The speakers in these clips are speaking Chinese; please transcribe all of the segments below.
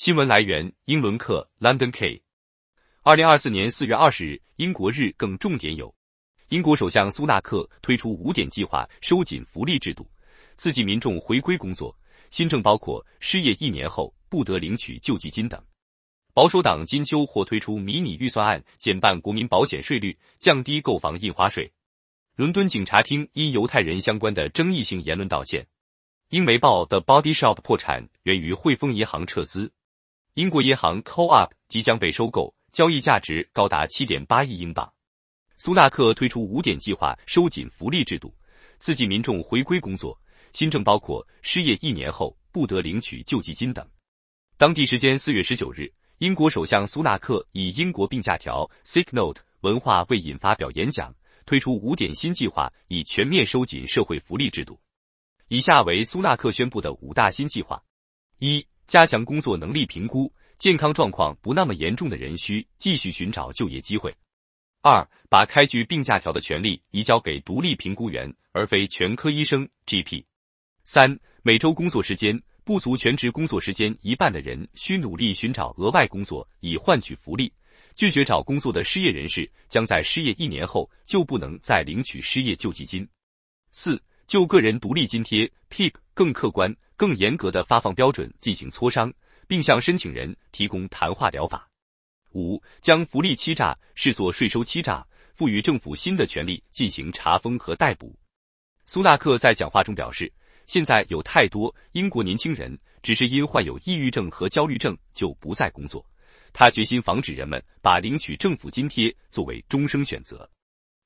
新闻来源：英伦客 （London K）。二零二四年四月二十日，英国日更重点有：英国首相苏纳克推出五点计划，收紧福利制度，刺激民众回归工作。新政包括失业一年后不得领取救济金等。保守党金秋或推出迷你预算案，减半国民保险税率，降低购房印花税。伦敦警察厅因犹太人相关的争议性言论道歉。英媒报《The Body Shop》破产源于汇丰银行撤资。英国银行 Coop 即将被收购，交易价值高达7.8亿英镑。苏纳克推出五点计划，收紧福利制度，刺激民众回归工作。新政包括失业一年后不得领取救济金等。当地时间四月十九日，英国首相苏纳克以英国病假条 （Sick Note） 文化为引发表演讲，推出五点新计划，以全面收紧社会福利制度。以下为苏纳克宣布的五大新计划。一、加强工作能力评估，健康状况不那么严重的人需继续寻找就业机会。二、把开具病假条的权利移交给独立评估员，而非全科医生 （GP）。三、每周工作时间不足全职工作时间一半的人需努力寻找额外工作以换取福利。拒绝找工作的失业人士将在失业一年后就不能再领取失业救济金。四、就个人独立津贴 （PIP） 更客观。更严格的发放标准进行磋商，并向申请人提供谈话疗法。五，将福利欺诈视作税收欺诈，赋予政府新的权利进行查封和逮捕。苏纳克在讲话中表示，现在有太多英国年轻人只是因患有抑郁症和焦虑症就不再工作。他决心防止人们把领取政府津贴作为终生选择。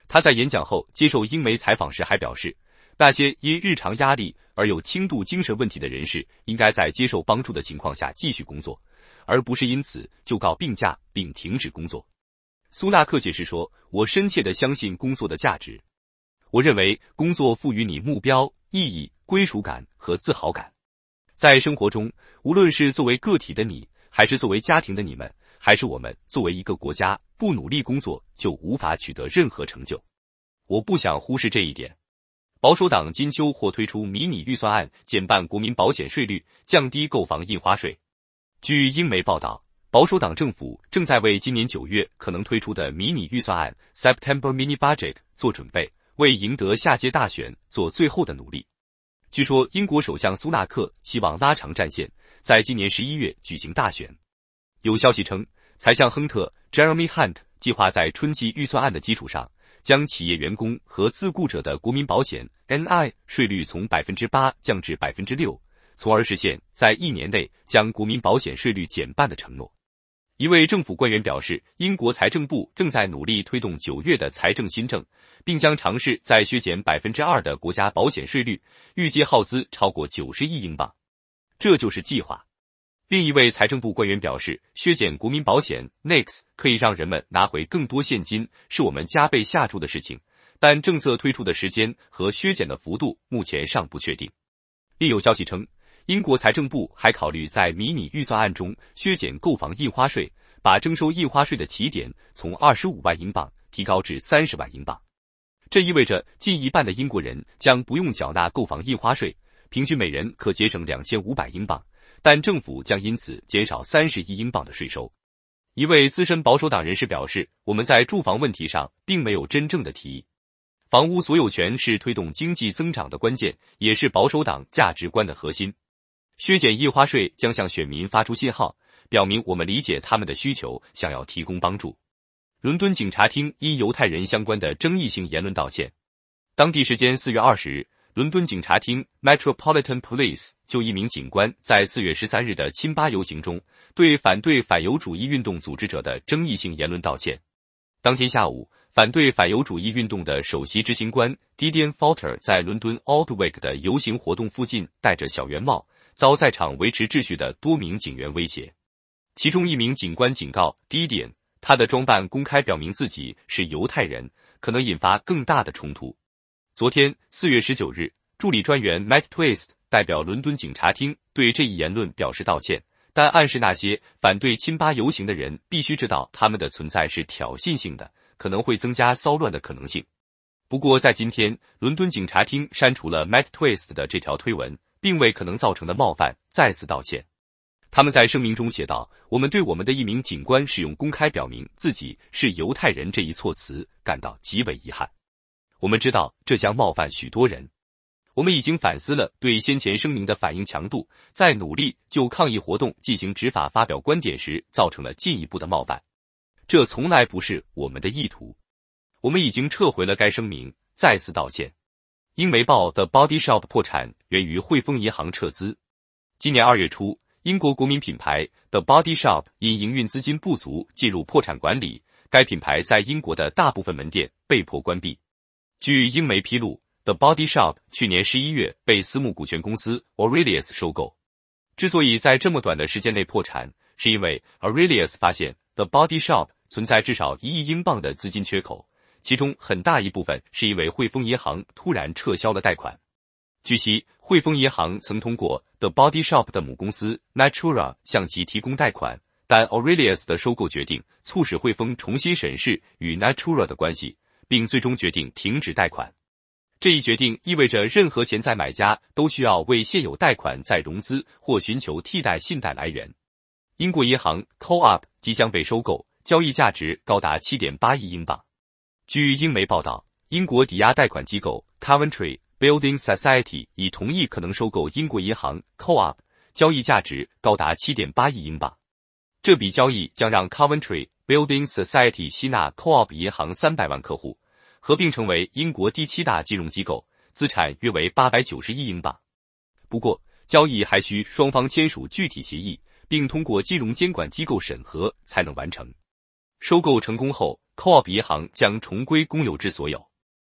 他在演讲后接受英媒采访时还表示，那些因日常压力。而有轻度精神问题的人士，应该在接受帮助的情况下继续工作，而不是因此就告病假并停止工作。苏纳克解释说：“我深切地相信工作的价值。我认为工作赋予你目标、意义、归属感和自豪感。在生活中，无论是作为个体的你，还是作为家庭的你们，还是我们作为一个国家，不努力工作就无法取得任何成就。我不想忽视这一点。”保守党金秋或推出迷你预算案，减半国民保险税率，降低购房印花税。据英媒报道，保守党政府正在为今年九月可能推出的迷你预算案 （September Mini Budget） 做准备，为赢得下届大选做最后的努力。据说英国首相苏纳克希望拉长战线，在今年十一月举行大选。有消息称，财相亨特 （Jeremy Hunt） 计划在春季预算案的基础上。将企业员工和自雇者的国民保险 （NI） 税率从百分之八降至百分之六，从而实现在一年内将国民保险税率减半的承诺。一位政府官员表示，英国财政部正在努力推动九月的财政新政，并将尝试再削减百分之二的国家保险税率，预计耗资超过九十亿英镑。这就是计划。另一位财政部官员表示，削减国民保险 n i x t 可以让人们拿回更多现金，是我们加倍下注的事情。但政策推出的时间和削减的幅度目前尚不确定。另有消息称，英国财政部还考虑在迷你预算案中削减购房印花税，把征收印花税的起点从二十五万英镑提高至三十万英镑。这意味着近一半的英国人将不用缴纳购房印花税，平均每人可节省两千五百英镑。但政府将因此减少三十亿英镑的税收。一位资深保守党人士表示：“我们在住房问题上并没有真正的提议。房屋所有权是推动经济增长的关键，也是保守党价值观的核心。削减印花税将向选民发出信号，表明我们理解他们的需求，想要提供帮助。”伦敦警察厅因犹太人相关的争议性言论道歉。当地时间四月二十日。伦敦警察厅 Metropolitan Police 就一名警官在四月十三日的亲巴游行中对反对反犹主义运动组织者的争议性言论道歉。当天下午，反对反犹主义运动的首席执行官 d i d i e n Falter 在伦敦 a l d w i c k 的游行活动附近戴着小圆帽，遭在场维持秩序的多名警员威胁。其中一名警官警告 d i d i e n 他的装扮公开表明自己是犹太人，可能引发更大的冲突。昨天四月十九日，助理专员 Matt Twist 代表伦敦警察厅对这一言论表示道歉，但暗示那些反对亲巴游行的人必须知道他们的存在是挑衅性的，可能会增加骚乱的可能性。不过，在今天，伦敦警察厅删除了 Matt Twist 的这条推文，并为可能造成的冒犯再次道歉。他们在声明中写道：“我们对我们的一名警官使用公开表明自己是犹太人这一措辞感到极为遗憾。”我们知道这将冒犯许多人。我们已经反思了对先前声明的反应强度，在努力就抗议活动进行执法发表观点时，造成了进一步的冒犯。这从来不是我们的意图。我们已经撤回了该声明，再次道歉。《英媒报》The Body Shop 破产源于汇丰银行撤资。今年二月初，英国国民品牌 The Body Shop 因营运资金不足进入破产管理，该品牌在英国的大部分门店被迫关闭。据英媒披露，The Body Shop 去年十一月被私募股权公司 Aurelius 收购。之所以在这么短的时间内破产，是因为 Aurelius 发现 The Body Shop 存在至少一亿英镑的资金缺口，其中很大一部分是因为汇丰银行突然撤销了贷款。据悉，汇丰银行曾通过 The Body Shop 的母公司 Natura 向其提供贷款，但 Aurelius 的收购决定促使汇丰重新审视与 Natura 的关系。并最终决定停止贷款。这一决定意味着任何潜在买家都需要为现有贷款再融资或寻求替代信贷来源。英国银行 Coop 即将被收购，交易价值高达七点八亿英镑。据英媒报道，英国抵押贷款机构 c o v e n t r y Building Society 已同意可能收购英国银行 Coop，交易价值高达七点八亿英镑。这笔交易将让 c o v e n t r y Building Society 吸纳 Co-op 银行三百万客户，合并成为英国第七大金融机构，资产约为八百九十亿英镑。不过，交易还需双方签署具体协议，并通过金融监管机构审核才能完成。收购成功后，Co-op 银行将重归公有制所有。